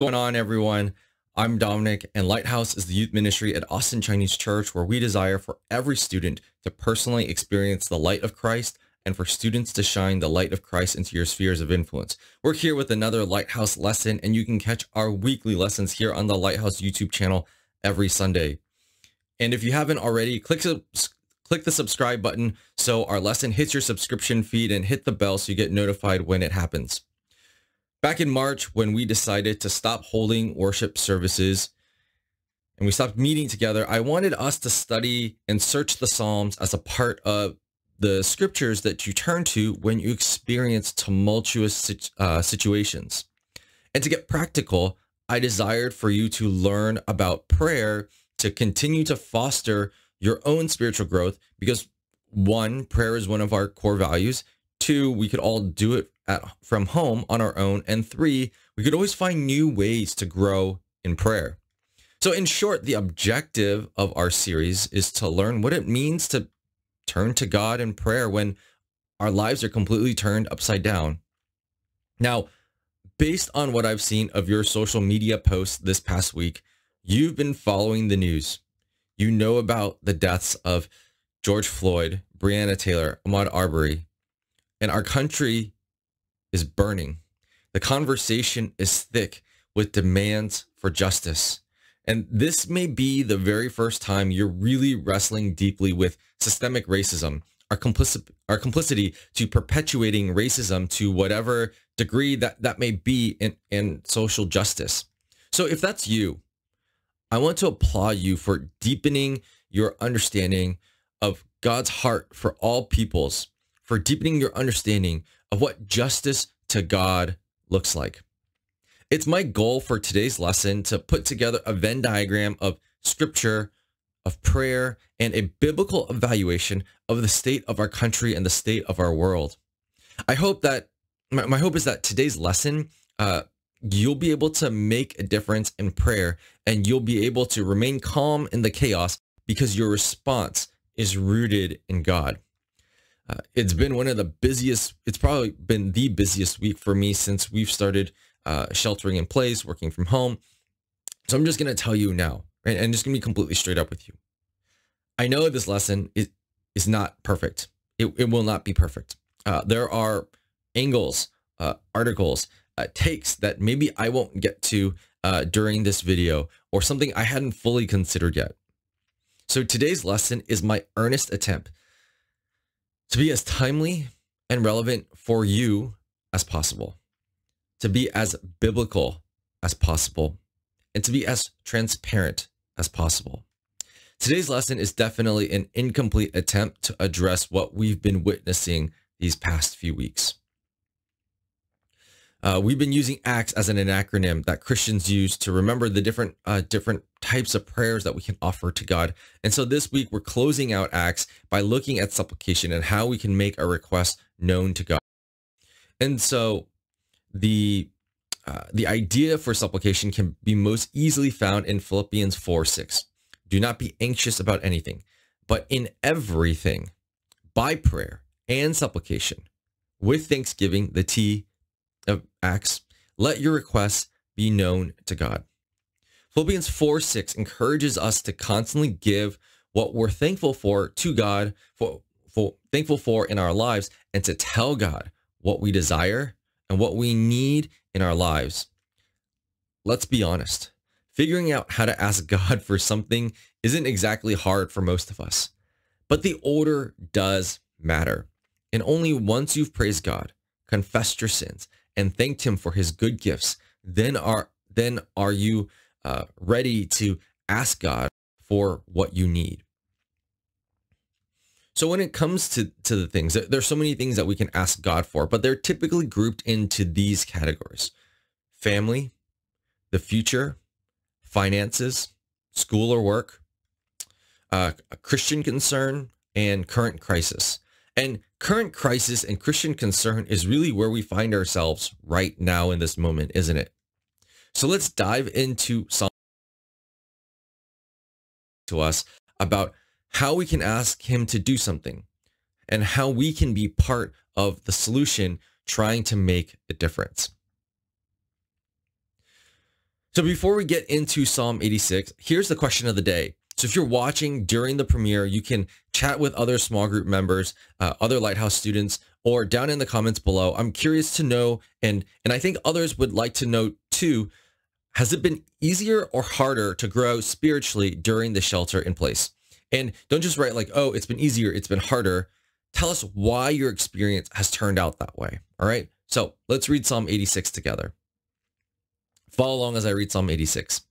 going on, everyone? I'm Dominic, and Lighthouse is the youth ministry at Austin Chinese Church where we desire for every student to personally experience the light of Christ and for students to shine the light of Christ into your spheres of influence. We're here with another Lighthouse lesson, and you can catch our weekly lessons here on the Lighthouse YouTube channel every Sunday. And if you haven't already, click, click the subscribe button so our lesson hits your subscription feed and hit the bell so you get notified when it happens. Back in March, when we decided to stop holding worship services and we stopped meeting together, I wanted us to study and search the Psalms as a part of the scriptures that you turn to when you experience tumultuous uh, situations. And to get practical, I desired for you to learn about prayer to continue to foster your own spiritual growth because one, prayer is one of our core values. Two, we could all do it at, from home on our own. And three, we could always find new ways to grow in prayer. So in short, the objective of our series is to learn what it means to turn to God in prayer when our lives are completely turned upside down. Now, based on what I've seen of your social media posts this past week, you've been following the news. You know about the deaths of George Floyd, Breonna Taylor, Ahmaud Arbery, and our country is burning. The conversation is thick with demands for justice. And this may be the very first time you're really wrestling deeply with systemic racism, our, complici- our complicity to perpetuating racism to whatever degree that, that may be in, in social justice. So if that's you, I want to applaud you for deepening your understanding of God's heart for all peoples, for deepening your understanding of what justice to God looks like. It's my goal for today's lesson to put together a Venn diagram of scripture, of prayer, and a biblical evaluation of the state of our country and the state of our world. I hope that my, my hope is that today's lesson, uh, you'll be able to make a difference in prayer and you'll be able to remain calm in the chaos because your response is rooted in God. Uh, it's been one of the busiest, it's probably been the busiest week for me since we've started uh, sheltering in place, working from home. So I'm just going to tell you now, and I'm just going to be completely straight up with you. I know this lesson is, is not perfect. It, it will not be perfect. Uh, there are angles, uh, articles, uh, takes that maybe I won't get to uh, during this video or something I hadn't fully considered yet. So today's lesson is my earnest attempt to be as timely and relevant for you as possible, to be as biblical as possible, and to be as transparent as possible. Today's lesson is definitely an incomplete attempt to address what we've been witnessing these past few weeks. Uh, we've been using ACTS as an, acronym that Christians use to remember the different uh, different types of prayers that we can offer to God. And so this week we're closing out ACTS by looking at supplication and how we can make our requests known to God. And so the uh, the idea for supplication can be most easily found in Philippians 4, 6. Do not be anxious about anything, but in everything, by prayer and supplication, with thanksgiving, the T of Acts, let your requests be known to God. Philippians 4 6 encourages us to constantly give what we're thankful for to God, for, for thankful for in our lives, and to tell God what we desire and what we need in our lives. Let's be honest. Figuring out how to ask God for something isn't exactly hard for most of us, but the order does matter. And only once you've praised God, confessed your sins, and thanked him for his good gifts, then are then are you uh, ready to ask God for what you need? So when it comes to, to the things, there's so many things that we can ask God for, but they're typically grouped into these categories. Family, the future, finances, school or work, uh, a Christian concern, and current crisis. And current crisis and Christian concern is really where we find ourselves right now in this moment, isn't it? So let's dive into Psalm to us about how we can ask him to do something and how we can be part of the solution trying to make a difference. So before we get into Psalm 86, here's the question of the day. So if you're watching during the premiere, you can chat with other small group members, uh, other Lighthouse students, or down in the comments below. I'm curious to know, and, and I think others would like to know too, has it been easier or harder to grow spiritually during the shelter in place? And don't just write like, oh, it's been easier, it's been harder. Tell us why your experience has turned out that way. All right. So let's read Psalm 86 together. Follow along as I read Psalm 86.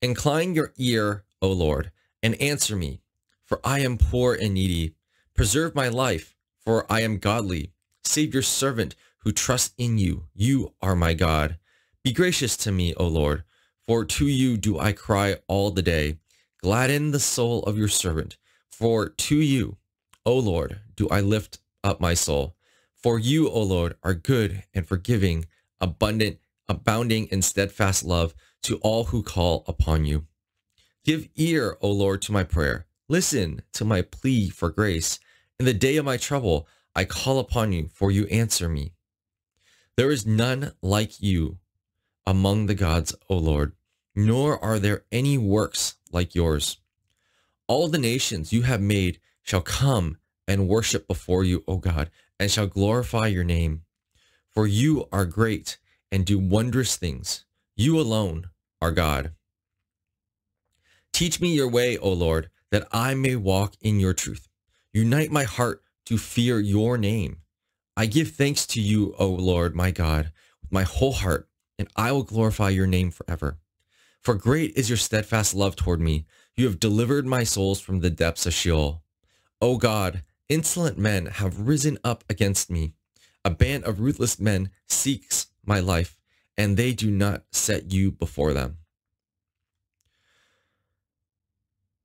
Incline your ear, O Lord and answer me, for I am poor and needy. Preserve my life, for I am godly. Save your servant who trusts in you. You are my God. Be gracious to me, O Lord, for to you do I cry all the day. Gladden the soul of your servant, for to you, O Lord, do I lift up my soul. For you, O Lord, are good and forgiving, abundant, abounding in steadfast love to all who call upon you. Give ear, O Lord, to my prayer. Listen to my plea for grace. In the day of my trouble, I call upon you, for you answer me. There is none like you among the gods, O Lord, nor are there any works like yours. All the nations you have made shall come and worship before you, O God, and shall glorify your name. For you are great and do wondrous things. You alone are God. Teach me your way, O Lord, that I may walk in your truth. Unite my heart to fear your name. I give thanks to you, O Lord, my God, with my whole heart, and I will glorify your name forever. For great is your steadfast love toward me. You have delivered my souls from the depths of Sheol. O God, insolent men have risen up against me. A band of ruthless men seeks my life, and they do not set you before them.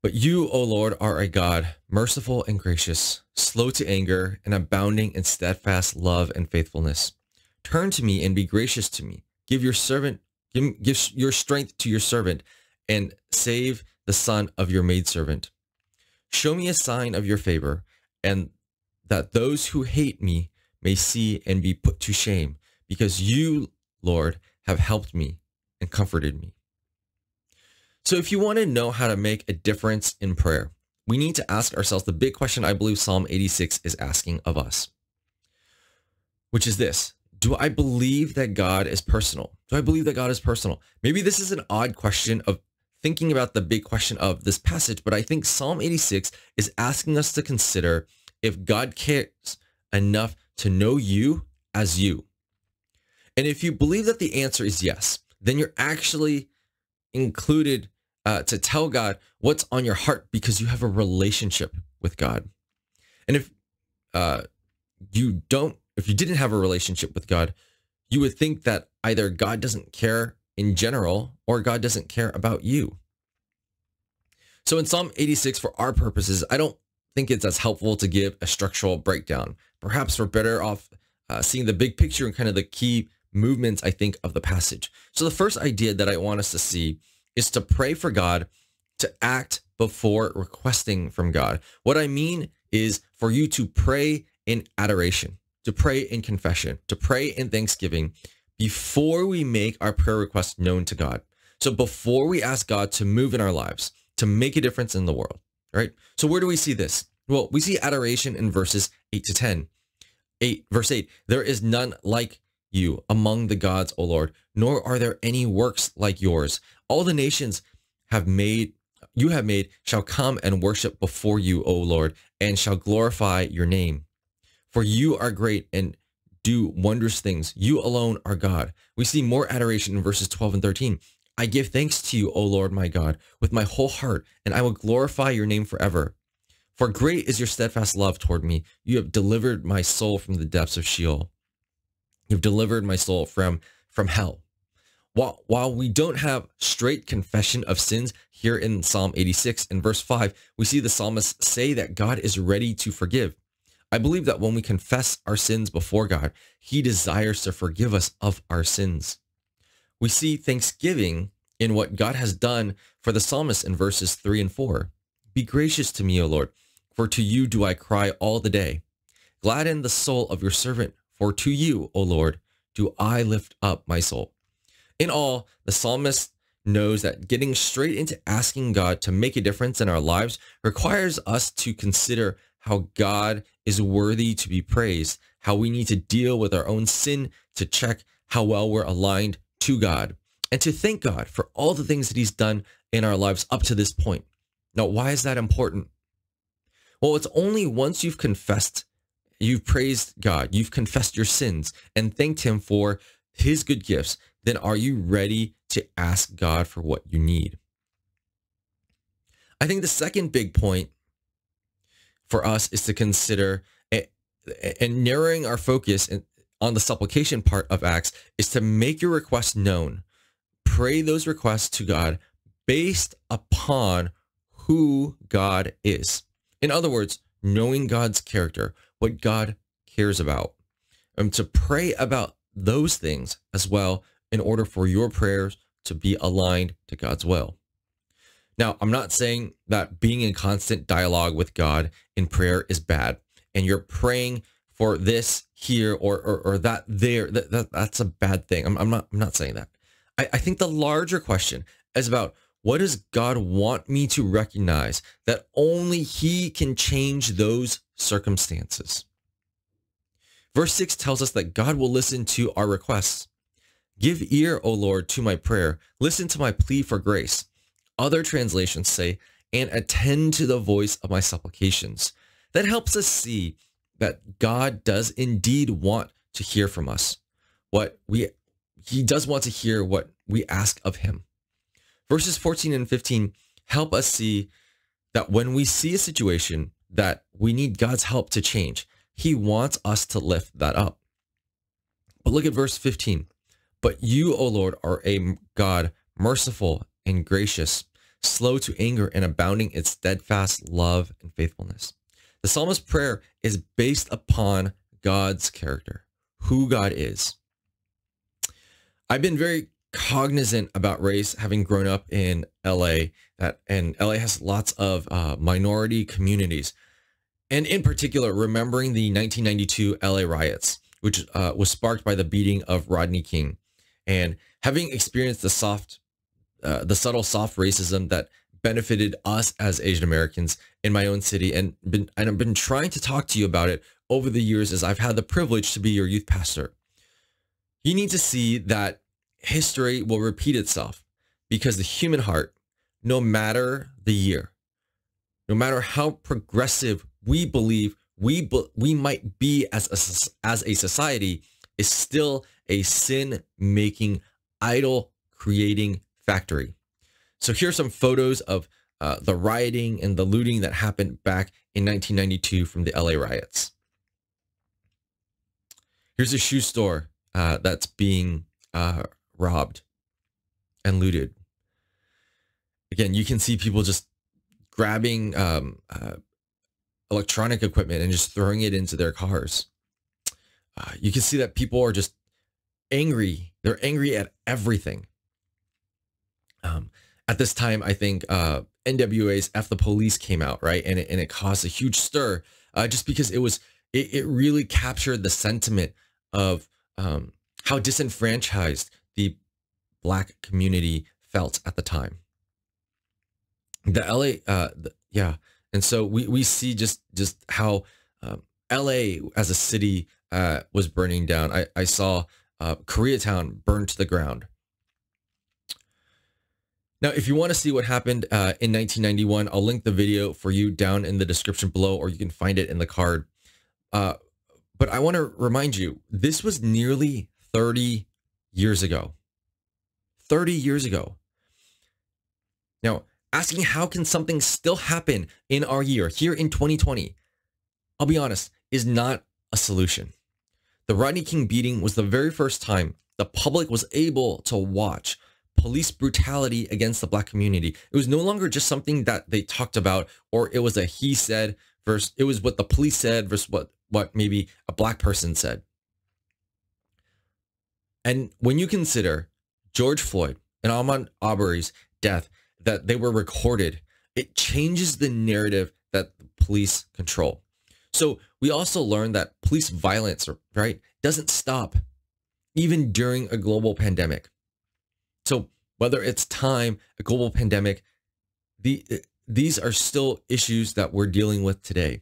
But you, O Lord, are a God, merciful and gracious, slow to anger, and abounding in steadfast love and faithfulness. Turn to me and be gracious to me. Give your servant, give, give your strength to your servant, and save the son of your maidservant. Show me a sign of your favor, and that those who hate me may see and be put to shame, because you, Lord, have helped me and comforted me. So if you want to know how to make a difference in prayer, we need to ask ourselves the big question I believe Psalm 86 is asking of us, which is this. Do I believe that God is personal? Do I believe that God is personal? Maybe this is an odd question of thinking about the big question of this passage, but I think Psalm 86 is asking us to consider if God cares enough to know you as you. And if you believe that the answer is yes, then you're actually included uh, to tell God what's on your heart because you have a relationship with God. And if uh, you don't, if you didn't have a relationship with God, you would think that either God doesn't care in general or God doesn't care about you. So in Psalm 86, for our purposes, I don't think it's as helpful to give a structural breakdown. Perhaps we're better off uh, seeing the big picture and kind of the key movements, I think, of the passage. So the first idea that I want us to see is to pray for God to act before requesting from God. What I mean is for you to pray in adoration, to pray in confession, to pray in thanksgiving before we make our prayer request known to God. So before we ask God to move in our lives, to make a difference in the world, right? So where do we see this? Well, we see adoration in verses 8 to 10. 8 verse 8 there is none like you among the gods, O Lord, nor are there any works like yours. All the nations have made you have made shall come and worship before you, O Lord, and shall glorify your name. For you are great and do wondrous things. You alone are God. We see more adoration in verses 12 and 13. I give thanks to you, O Lord my God, with my whole heart, and I will glorify your name forever. For great is your steadfast love toward me. You have delivered my soul from the depths of Sheol. You've delivered my soul from, from hell. While, while we don't have straight confession of sins here in Psalm 86 in verse 5, we see the psalmist say that God is ready to forgive. I believe that when we confess our sins before God, he desires to forgive us of our sins. We see thanksgiving in what God has done for the psalmist in verses 3 and 4. Be gracious to me, O Lord, for to you do I cry all the day. Gladden the soul of your servant, for to you, O Lord, do I lift up my soul. In all, the psalmist knows that getting straight into asking God to make a difference in our lives requires us to consider how God is worthy to be praised, how we need to deal with our own sin to check how well we're aligned to God, and to thank God for all the things that he's done in our lives up to this point. Now, why is that important? Well, it's only once you've confessed you've praised God, you've confessed your sins and thanked Him for His good gifts, then are you ready to ask God for what you need? I think the second big point for us is to consider and narrowing our focus on the supplication part of Acts is to make your request known. Pray those requests to God based upon who God is. In other words, knowing God's character, what God cares about. And um, to pray about those things as well in order for your prayers to be aligned to God's will. Now, I'm not saying that being in constant dialogue with God in prayer is bad and you're praying for this here or or, or that there that, that, that's a bad thing. I'm, I'm not I'm not saying that. I, I think the larger question is about what does God want me to recognize that only He can change those circumstances. Verse 6 tells us that God will listen to our requests. Give ear, O Lord, to my prayer. Listen to my plea for grace. Other translations say, and attend to the voice of my supplications. That helps us see that God does indeed want to hear from us. What we he does want to hear what we ask of him. Verses 14 and 15 help us see that when we see a situation that we need God's help to change. He wants us to lift that up. But look at verse 15. But you, O Lord, are a God merciful and gracious, slow to anger and abounding in steadfast love and faithfulness. The psalmist's prayer is based upon God's character, who God is. I've been very cognizant about race, having grown up in LA that and LA has lots of uh, minority communities. And in particular, remembering the 1992 LA riots, which uh, was sparked by the beating of Rodney King. And having experienced the soft, uh, the subtle soft racism that benefited us as Asian Americans in my own city and been, and I've been trying to talk to you about it over the years as I've had the privilege to be your youth pastor. You need to see that history will repeat itself because the human heart, no matter the year, no matter how progressive we believe we we might be as a, as a society, is still a sin-making, idol-creating factory. So here's some photos of uh, the rioting and the looting that happened back in 1992 from the LA riots. Here's a shoe store uh, that's being uh, robbed and looted again, you can see people just grabbing um, uh, electronic equipment and just throwing it into their cars. Uh, you can see that people are just angry. They're angry at everything. Um, at this time, I think uh, NWA's F the Police came out, right? And it, and it caused a huge stir uh, just because it was, it, it really captured the sentiment of um, how disenfranchised the black community felt at the time the LA, uh, the, yeah. And so we, we see just, just how um, LA as a city uh, was burning down. I, I saw uh, Koreatown burned to the ground. Now, if you want to see what happened uh, in 1991, I'll link the video for you down in the description below, or you can find it in the card. Uh, but I want to remind you, this was nearly 30 years ago. 30 years ago. Now, asking how can something still happen in our year, here in 2020, I'll be honest, is not a solution. The Rodney King beating was the very first time the public was able to watch police brutality against the black community. It was no longer just something that they talked about or it was a he said versus it was what the police said versus what what maybe a black person said. And when you consider George Floyd and Ahmaud Aubrey's death that they were recorded, it changes the narrative that the police control. So we also learned that police violence, right, doesn't stop even during a global pandemic. So whether it's time, a global pandemic, the, eh, these are still issues that we're dealing with today.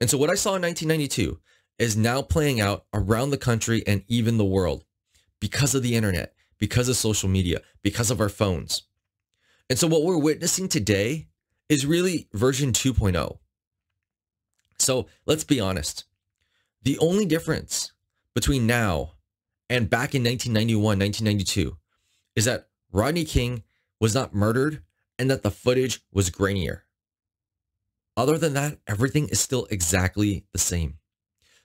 And so what I saw in 1992 is now playing out around the country and even the world because of the internet, because of social media, because of our phones. And so what we're witnessing today is really version 2.0. So let's be honest. The only difference between now and back in 1991, 1992 is that Rodney King was not murdered and that the footage was grainier. Other than that, everything is still exactly the same.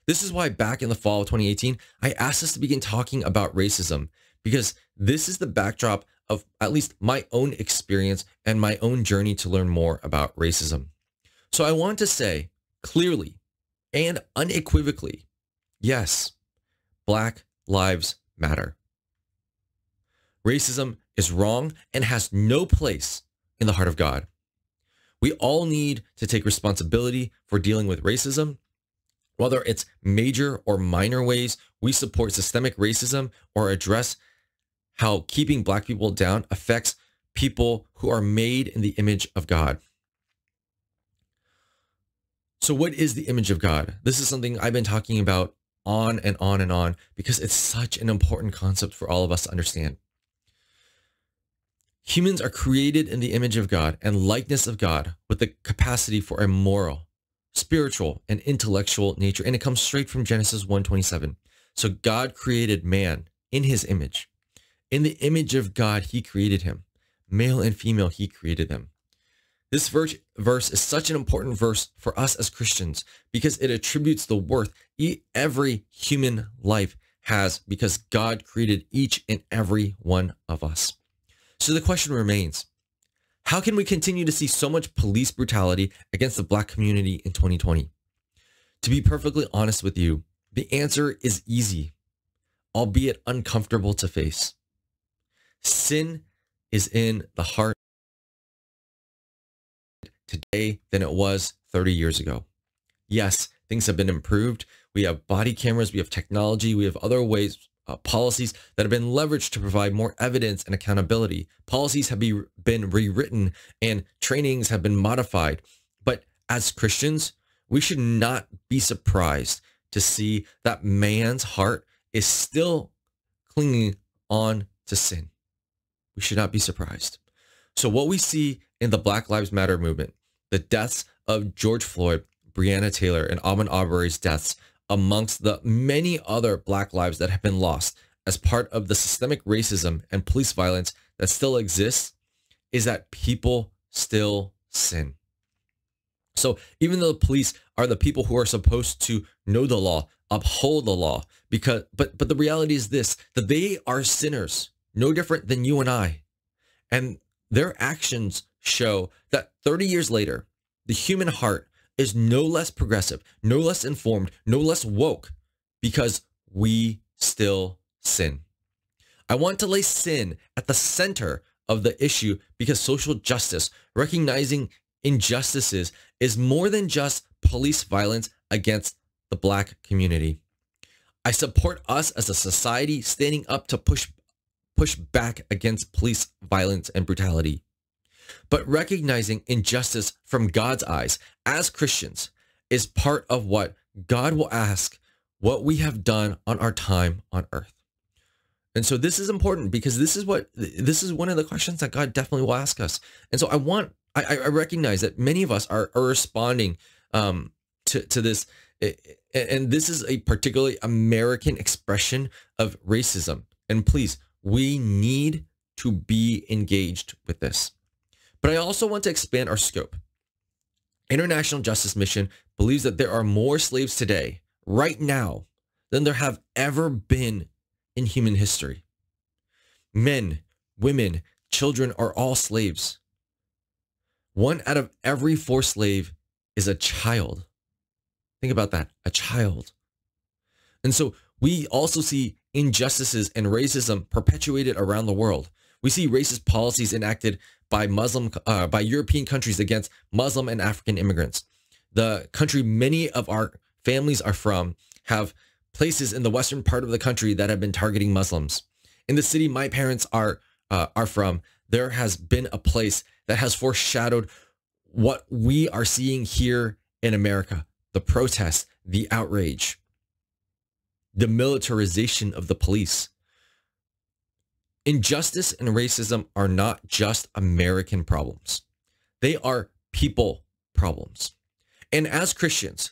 This is why back in the fall of 2018, I asked us to begin talking about racism because this is the backdrop of at least my own experience and my own journey to learn more about racism. So I want to say clearly and unequivocally, yes, Black Lives Matter. Racism is wrong and has no place in the heart of God. We all need to take responsibility for dealing with racism whether it's major or minor ways we support systemic racism or address how keeping black people down affects people who are made in the image of God. So, what is the image of God? This is something I've been talking about on and on and on because it's such an important concept for all of us to understand. Humans are created in the image of God and likeness of God with the capacity for a moral, spiritual, and intellectual nature. And it comes straight from Genesis one twenty-seven. So God created man in his image. In the image of God, he created him. Male and female, he created them. This verse is such an important verse for us as Christians because it attributes the worth every human life has because God created each and every one of us. So the question remains, how can we continue to see so much police brutality against the black community in 2020? To be perfectly honest with you, the answer is easy, albeit uncomfortable to face. Sin is in the heart today than it was 30 years ago. Yes, things have been improved. We have body cameras, we have technology, we have other ways, uh, policies that have been leveraged to provide more evidence and accountability. Policies have be, been rewritten and trainings have been modified. But as Christians, we should not be surprised to see that man's heart is still clinging on to sin we should not be surprised. So, what we see in the Black Lives Matter movement, the deaths of George Floyd, Breonna Taylor, and Ahmaud Arbery's deaths, amongst the many other Black lives that have been lost as part of the systemic racism and police violence that still exists, is that people still sin. So, even though the police are the people who are supposed to know the law, uphold the law, because but but the reality is this that they are sinners no different than you and I. And their actions show that 30 years later, the human heart is no less progressive, no less informed, no less woke because we still sin. I want to lay sin at the center of the issue because social justice, recognizing injustices, is more than just police violence against the black community. I support us as a society standing up to push push back against police violence and brutality. But recognizing injustice from God's eyes as Christians is part of what God will ask what we have done on our time on earth. And so this is important because this is what this is one of the questions that God definitely will ask us. And so I want I, I recognize that many of us are, are responding um, to to this, and this is a particularly American expression of racism. And please we need to be engaged with this. But I also want to expand our scope. International Justice Mission believes that there are more slaves today, right now, than there have ever been in human history. Men, women, children are all slaves. One out of every four slave is a child. Think about that, a child. And so we also see injustices, and racism perpetuated around the world. We see racist policies enacted by Muslim, uh, by European countries against Muslim and African immigrants. The country many of our families are from have places in the western part of the country that have been targeting Muslims. In the city my parents are uh, are from, there has been a place that has foreshadowed what we are seeing here in America, the protests, the outrage the militarization of the police. Injustice and racism are not just American problems. They are people problems. And as Christians,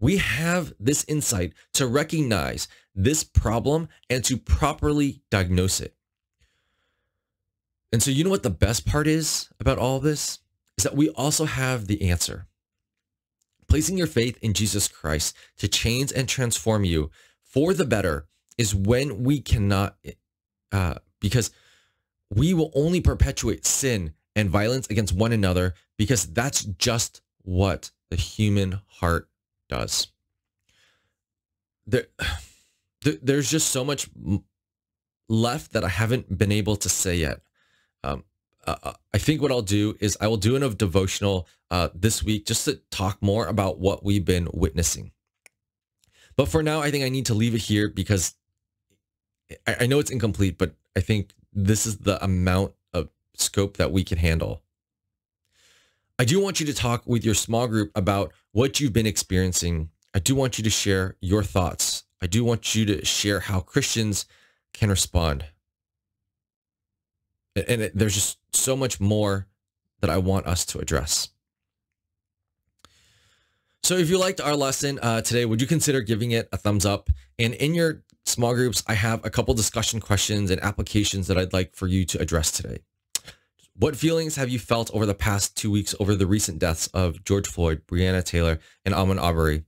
we have this insight to recognize this problem and to properly diagnose it. And so you know what the best part is about all this? Is that we also have the answer. Placing your faith in Jesus Christ to change and transform you for the better is when we cannot, uh, because we will only perpetuate sin and violence against one another because that's just what the human heart does. There, there's just so much left that I haven't been able to say yet. Um, uh, uh I think what I'll do is I will do an of devotional uh, this week just to talk more about what we've been witnessing. But for now, I think I need to leave it here because I, I know it's incomplete, but I think this is the amount of scope that we can handle. I do want you to talk with your small group about what you've been experiencing. I do want you to share your thoughts. I do want you to share how Christians can respond. And it, there's just so much more that I want us to address. So if you liked our lesson uh, today, would you consider giving it a thumbs up? And in your small groups, I have a couple discussion questions and applications that I'd like for you to address today. What feelings have you felt over the past two weeks over the recent deaths of George Floyd, Breonna Taylor, and Amon Aubrey?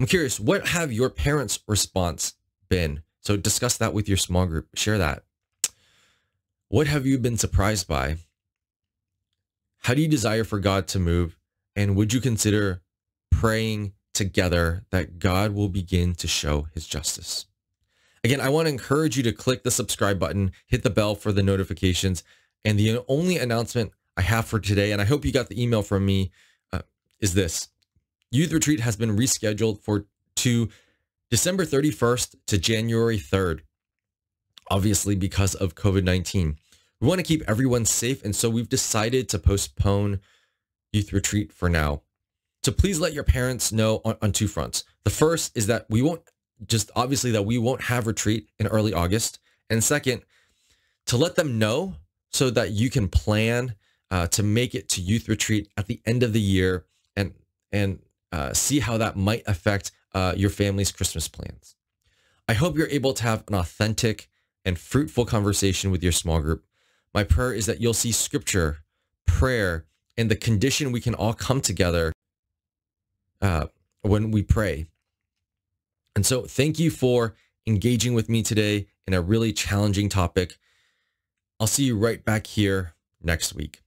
I'm curious, what have your parents' response been? So discuss that with your small group. Share that. What have you been surprised by? How do you desire for God to move? And would you consider praying together that God will begin to show his justice. Again, I want to encourage you to click the subscribe button, hit the bell for the notifications. And the only announcement I have for today, and I hope you got the email from me, uh, is this. Youth Retreat has been rescheduled for to December 31st to January 3rd, obviously because of COVID-19. We want to keep everyone safe, and so we've decided to postpone Youth Retreat for now to please let your parents know on, on two fronts. The first is that we won't just obviously that we won't have retreat in early August. And second, to let them know so that you can plan uh, to make it to youth retreat at the end of the year and and uh, see how that might affect uh, your family's Christmas plans. I hope you're able to have an authentic and fruitful conversation with your small group. My prayer is that you'll see scripture, prayer, and the condition we can all come together uh, when we pray. And so, thank you for engaging with me today in a really challenging topic. I'll see you right back here next week.